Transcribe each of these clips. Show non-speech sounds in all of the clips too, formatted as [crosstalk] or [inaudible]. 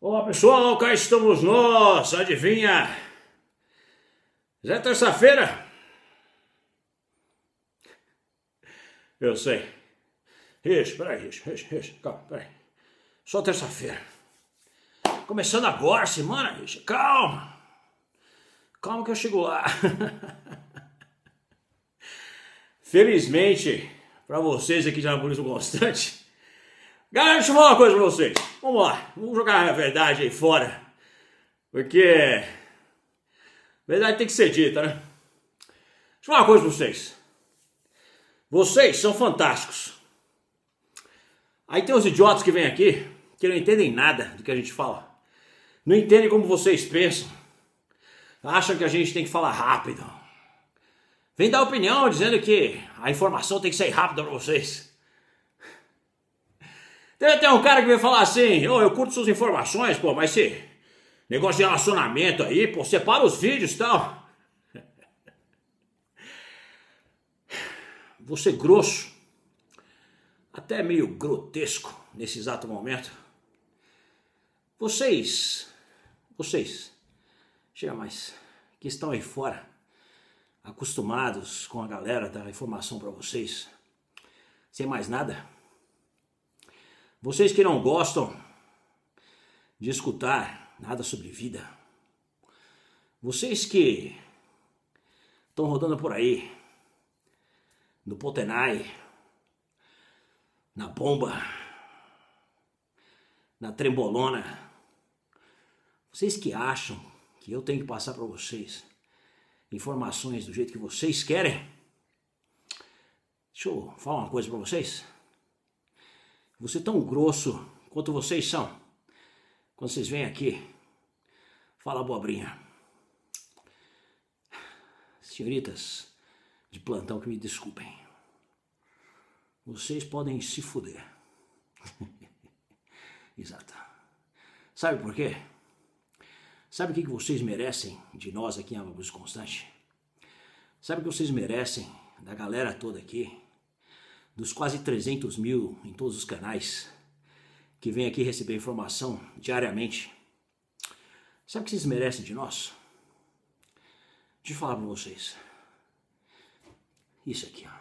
Olá pessoal, cá estamos nós, adivinha? Já é terça-feira? Eu sei. Ixi, peraí, ixi, ixi, isso, calma, peraí. Só terça-feira. Começando agora, semana, ixi, calma. Calma que eu chego lá. [laughs] Felizmente, para vocês aqui de Anapolis Constante, Galera, deixa eu falar uma coisa pra vocês. Vamos lá, vamos jogar a verdade aí fora. Porque. A verdade tem que ser dita, né? Deixa eu falar uma coisa pra vocês. Vocês são fantásticos. Aí tem os idiotas que vêm aqui que não entendem nada do que a gente fala. Não entendem como vocês pensam. Acham que a gente tem que falar rápido. Vem dar opinião dizendo que a informação tem que ser rápida para vocês. Tem até um cara que veio falar assim, oh, eu curto suas informações, pô, mas se negócio de relacionamento aí, pô, separa os vídeos e tal. [laughs] Vou ser grosso, até meio grotesco nesse exato momento. Vocês, vocês, chega mais, que estão aí fora, acostumados com a galera da informação para vocês, sem mais nada vocês que não gostam de escutar nada sobre vida, vocês que estão rodando por aí, no Potenai, na bomba, na trembolona, vocês que acham que eu tenho que passar para vocês informações do jeito que vocês querem, deixa eu falar uma coisa para vocês. Você é tão grosso quanto vocês são. Quando vocês vêm aqui, fala abobrinha. Senhoritas de plantão que me desculpem. Vocês podem se fuder. [laughs] Exato. Sabe por quê? Sabe o que vocês merecem de nós aqui em Amabus Constante? Sabe o que vocês merecem da galera toda aqui? dos quase 300 mil em todos os canais que vem aqui receber informação diariamente, sabe o que vocês merecem de nós? de falar para vocês. Isso aqui, ó.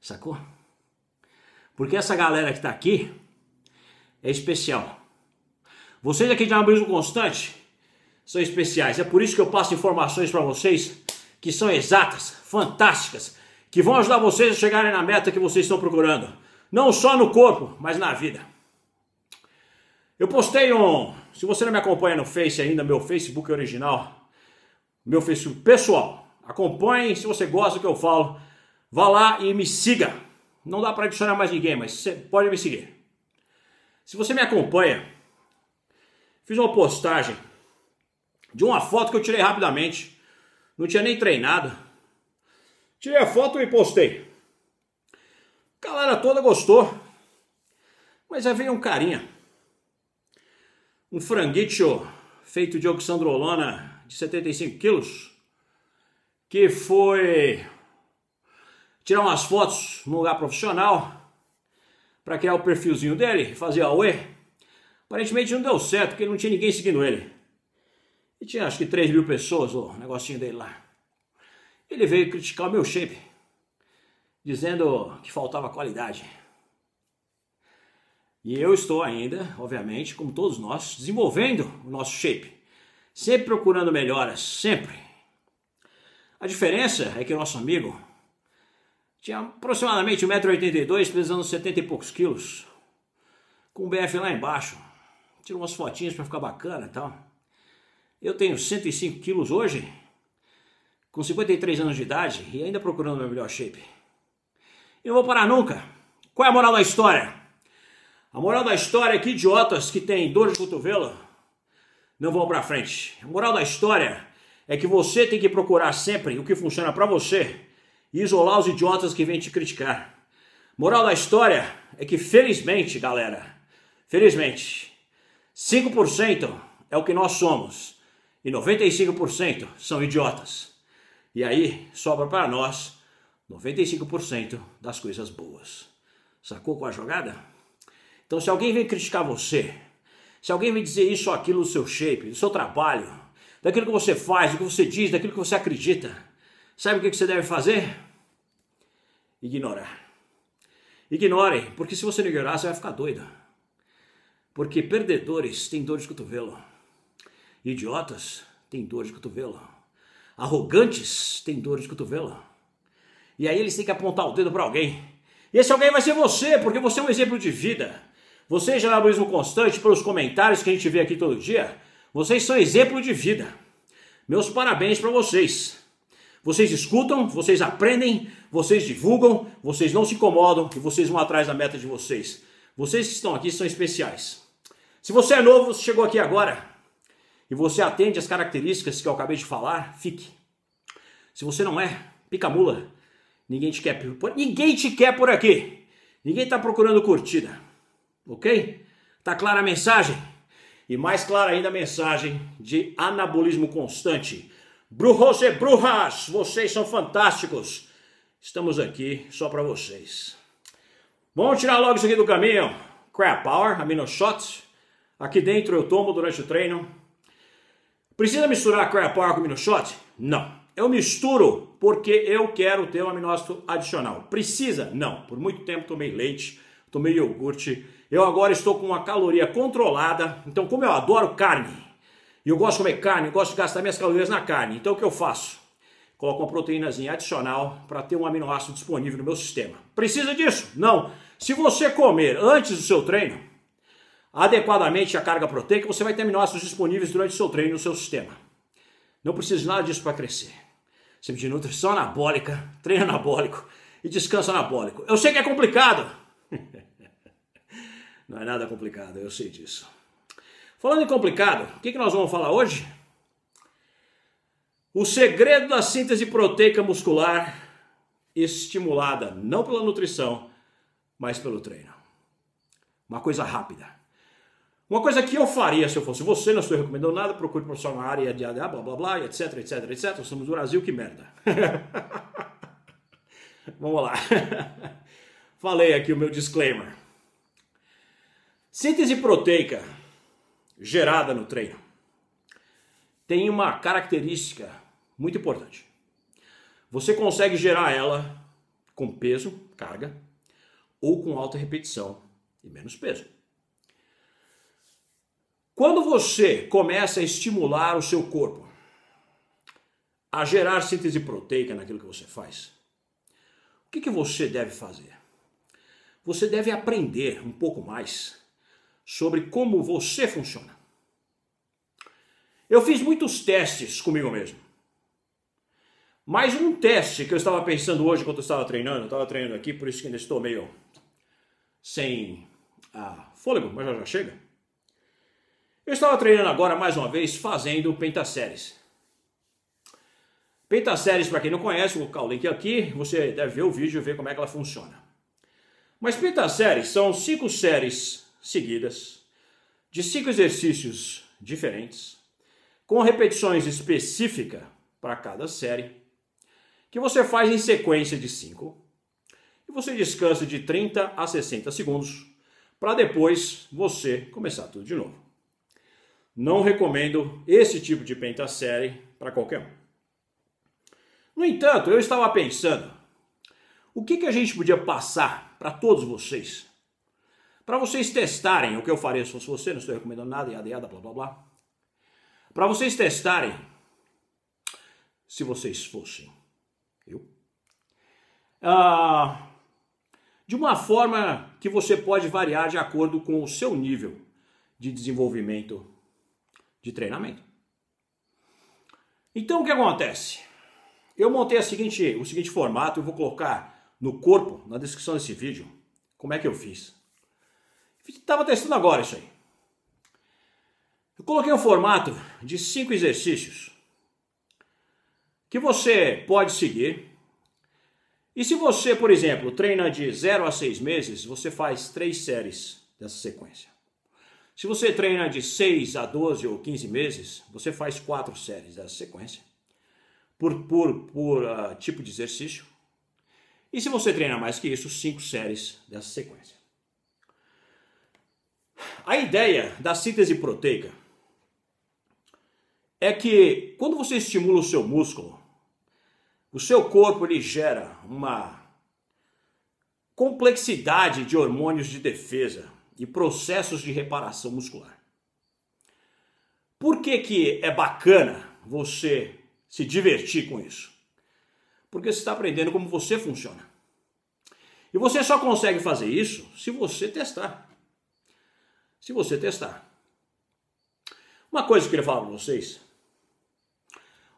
Sacou? Porque essa galera que tá aqui é especial. Vocês aqui de Abismo Constante são especiais. É por isso que eu passo informações para vocês que são exatas, fantásticas, que vão ajudar vocês a chegarem na meta que vocês estão procurando, não só no corpo, mas na vida. Eu postei um, se você não me acompanha no Face ainda, meu Facebook original, meu Facebook pessoal, acompanhe, se você gosta do que eu falo, vá lá e me siga. Não dá para adicionar mais ninguém, mas você pode me seguir. Se você me acompanha, fiz uma postagem de uma foto que eu tirei rapidamente, não tinha nem treinado, Tirei a foto e postei. A galera toda gostou. Mas aí veio um carinha. Um franguicho feito de oxandrolona de 75 quilos. Que foi tirar umas fotos num lugar profissional para criar o perfilzinho dele, fazer a UE. Aparentemente não deu certo, porque não tinha ninguém seguindo ele. E tinha acho que 3 mil pessoas o negocinho dele lá ele veio criticar o meu shape, dizendo que faltava qualidade. E eu estou ainda, obviamente, como todos nós, desenvolvendo o nosso shape, sempre procurando melhoras, sempre. A diferença é que o nosso amigo tinha aproximadamente 1,82m, pesando 70 e poucos quilos, com o BF lá embaixo. Tirou umas fotinhas para ficar bacana e tal. Eu tenho 105 quilos hoje, com 53 anos de idade e ainda procurando meu melhor shape. Eu não vou parar nunca. Qual é a moral da história? A moral da história é que idiotas que têm dor de cotovelo não vão para frente. A moral da história é que você tem que procurar sempre o que funciona para você e isolar os idiotas que vêm te criticar. Moral da história é que felizmente, galera, felizmente, 5% é o que nós somos e 95% são idiotas. E aí sobra para nós 95% das coisas boas. Sacou com é a jogada? Então, se alguém vem criticar você, se alguém vem dizer isso ou aquilo do seu shape, do seu trabalho, daquilo que você faz, do que você diz, daquilo que você acredita, sabe o que você deve fazer? Ignorar. Ignorem, porque se você não ignorar, você vai ficar doido. Porque perdedores têm dor de cotovelo, idiotas têm dor de cotovelo arrogantes têm dor de cotovelo. E aí eles têm que apontar o dedo para alguém. E esse alguém vai ser você, porque você é um exemplo de vida. Você é jornalismo constante pelos comentários que a gente vê aqui todo dia. Vocês são exemplo de vida. Meus parabéns para vocês. Vocês escutam, vocês aprendem, vocês divulgam, vocês não se incomodam e vocês vão atrás da meta de vocês. Vocês que estão aqui são especiais. Se você é novo, chegou aqui agora, e você atende às características que eu acabei de falar, fique. Se você não é, pica mula. Ninguém te quer por, ninguém te quer por aqui. Ninguém está procurando curtida. OK? Tá clara a mensagem? E mais clara ainda a mensagem de anabolismo constante. Brujos e brujas, vocês são fantásticos. Estamos aqui só para vocês. Vamos tirar logo isso aqui do caminho. Crap Power, amino shots. Aqui dentro eu tomo durante o treino. Precisa misturar Car Power com Minoshot? Não. Eu misturo porque eu quero ter um aminoácido adicional. Precisa? Não. Por muito tempo tomei leite, tomei iogurte. Eu agora estou com uma caloria controlada. Então, como eu adoro carne, e eu gosto de comer carne, eu gosto de gastar minhas calorias na carne. Então, o que eu faço? Coloco uma proteínazinha adicional para ter um aminoácido disponível no meu sistema. Precisa disso? Não. Se você comer antes do seu treino, adequadamente a carga proteica, você vai ter aminoácidos disponíveis durante o seu treino no seu sistema. Não precisa de nada disso para crescer. Você de nutrição anabólica, treino anabólico e descanso anabólico. Eu sei que é complicado. [laughs] Não é nada complicado, eu sei disso. Falando em complicado, o que, que nós vamos falar hoje? O segredo da síntese proteica muscular estimulada não pela nutrição, mas pelo treino. Uma coisa rápida. Uma coisa que eu faria se eu fosse você, não estou recomendando nada, procure profissional na área de blá blá blá, etc, etc, etc. Nós do Brasil, que merda. [laughs] Vamos lá. [laughs] Falei aqui o meu disclaimer. Síntese proteica gerada no treino tem uma característica muito importante. Você consegue gerar ela com peso, carga, ou com alta repetição e menos peso. Quando você começa a estimular o seu corpo a gerar síntese proteica naquilo que você faz, o que, que você deve fazer? Você deve aprender um pouco mais sobre como você funciona. Eu fiz muitos testes comigo mesmo. Mais um teste que eu estava pensando hoje quando eu estava treinando, eu estava treinando aqui, por isso que ainda estou meio sem ah, fôlego, mas já, já chega eu estava treinando agora mais uma vez fazendo pentaséries. Pentaséries, para quem não conhece, vou colocar o link aqui, você deve ver o vídeo e ver como é que ela funciona. Mas pentaséries são cinco séries seguidas, de cinco exercícios diferentes, com repetições específicas para cada série, que você faz em sequência de cinco, e você descansa de 30 a 60 segundos, para depois você começar tudo de novo. Não recomendo esse tipo de pentassérie para qualquer um. No entanto, eu estava pensando, o que, que a gente podia passar para todos vocês? Para vocês testarem o que eu faria se fosse você, não estou recomendando nada, yada, yada, blá, blá, blá. Para vocês testarem se vocês fossem eu. Ah, de uma forma que você pode variar de acordo com o seu nível de desenvolvimento de treinamento. Então o que acontece? Eu montei seguinte, o seguinte formato, eu vou colocar no corpo, na descrição desse vídeo, como é que eu fiz. Estava testando agora isso aí. Eu coloquei um formato de cinco exercícios que você pode seguir. E se você, por exemplo, treina de 0 a 6 meses, você faz três séries dessa sequência. Se você treina de 6 a 12 ou 15 meses, você faz quatro séries dessa sequência, por, por, por uh, tipo de exercício. E se você treina mais que isso, cinco séries dessa sequência. A ideia da síntese proteica é que quando você estimula o seu músculo, o seu corpo ele gera uma complexidade de hormônios de defesa, e processos de reparação muscular. Por que, que é bacana você se divertir com isso? Porque você está aprendendo como você funciona. E você só consegue fazer isso se você testar. Se você testar. Uma coisa que eu queria falar para vocês.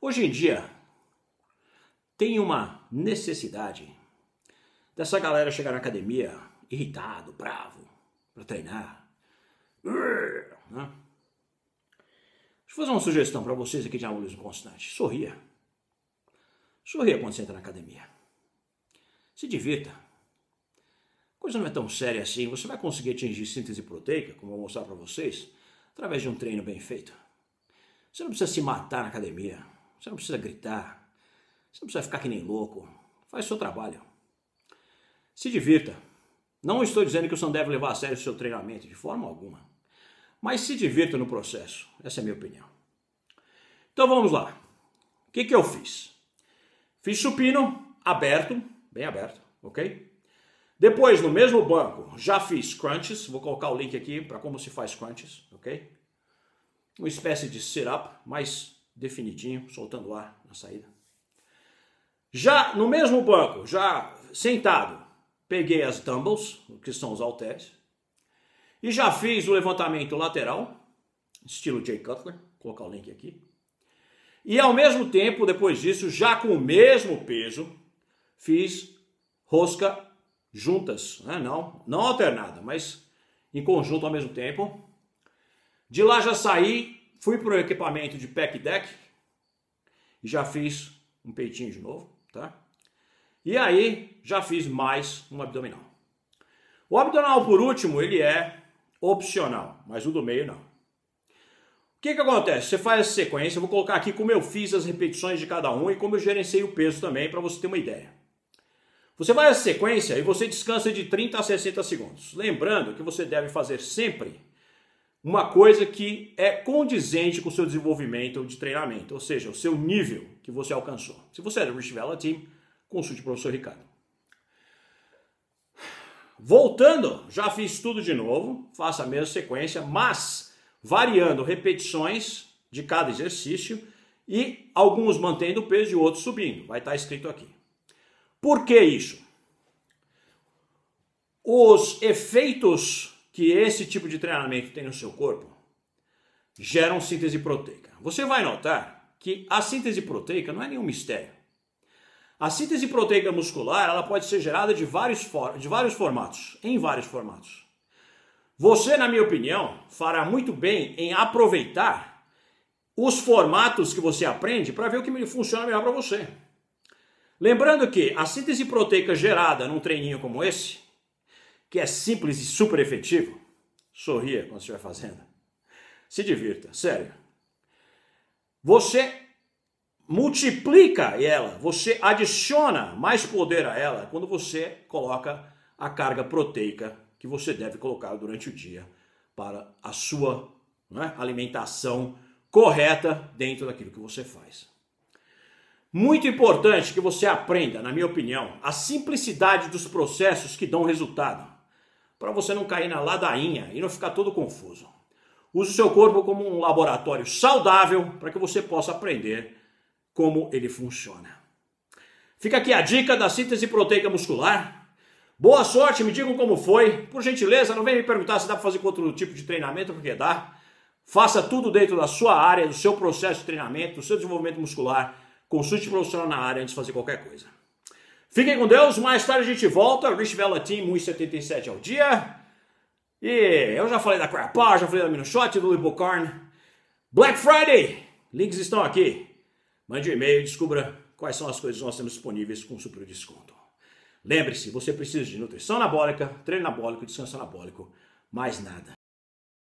Hoje em dia, tem uma necessidade dessa galera chegar na academia irritado, bravo, para treinar. Né? Deixa eu fazer uma sugestão para vocês aqui de alunos constante. Sorria. Sorria quando você entra na academia. Se divirta. A coisa não é tão séria assim. Você vai conseguir atingir síntese proteica, como eu vou mostrar para vocês, através de um treino bem feito. Você não precisa se matar na academia. Você não precisa gritar. Você não precisa ficar que nem louco. Faz seu trabalho. Se divirta. Não estou dizendo que você não deve levar a sério o seu treinamento, de forma alguma. Mas se divirta no processo. Essa é a minha opinião. Então vamos lá. O que, que eu fiz? Fiz supino aberto, bem aberto, ok? Depois, no mesmo banco, já fiz crunches. Vou colocar o link aqui para como se faz crunches, ok? Uma espécie de sit-up, mais definidinho, soltando ar na saída. Já no mesmo banco, já sentado, peguei as dumbbells, que são os halteres, e já fiz o levantamento lateral, estilo Jay Cutler, vou colocar o link aqui. E ao mesmo tempo, depois disso, já com o mesmo peso, fiz rosca juntas, né? não, não alternada, mas em conjunto ao mesmo tempo. De lá já saí, fui para o equipamento de pack deck e já fiz um peitinho de novo, tá? E aí já fiz mais um abdominal. O abdominal, por último, ele é opcional, mas o do meio não. O que, que acontece? Você faz essa sequência, eu vou colocar aqui como eu fiz as repetições de cada um e como eu gerenciei o peso também, para você ter uma ideia. Você vai essa sequência e você descansa de 30 a 60 segundos. Lembrando que você deve fazer sempre uma coisa que é condizente com o seu desenvolvimento de treinamento, ou seja, o seu nível que você alcançou. Se você é do Rich Vela Team, Consulte o professor Ricardo. Voltando, já fiz tudo de novo, faça a mesma sequência, mas variando repetições de cada exercício e alguns mantendo o peso e outros subindo. Vai estar escrito aqui. Por que isso? Os efeitos que esse tipo de treinamento tem no seu corpo geram síntese proteica. Você vai notar que a síntese proteica não é nenhum mistério. A síntese proteica muscular ela pode ser gerada de vários, de vários formatos, em vários formatos. Você, na minha opinião, fará muito bem em aproveitar os formatos que você aprende para ver o que funciona melhor para você. Lembrando que a síntese proteica gerada num treininho como esse, que é simples e super efetivo, sorria quando estiver fazendo. Se divirta, sério. Você multiplica ela, você adiciona mais poder a ela quando você coloca a carga proteica que você deve colocar durante o dia para a sua né, alimentação correta dentro daquilo que você faz. Muito importante que você aprenda, na minha opinião, a simplicidade dos processos que dão resultado, para você não cair na ladainha e não ficar todo confuso. Use o seu corpo como um laboratório saudável para que você possa aprender como ele funciona. Fica aqui a dica da síntese proteica muscular. Boa sorte, me digam como foi. Por gentileza, não venha me perguntar se dá para fazer com outro tipo de treinamento, porque dá. Faça tudo dentro da sua área, do seu processo de treinamento, do seu desenvolvimento muscular. Consulte um profissional na área antes de fazer qualquer coisa. Fiquem com Deus, mais tarde a gente volta. Rich Vela Team 1,77 ao dia. E eu já falei da Crapar, já falei da Minoshot, do Lipocarn. Black Friday! Links estão aqui. Mande um e-mail e descubra quais são as coisas que nós temos disponíveis com super desconto. Lembre-se, você precisa de nutrição anabólica, treino anabólico, descanso anabólico, mais nada.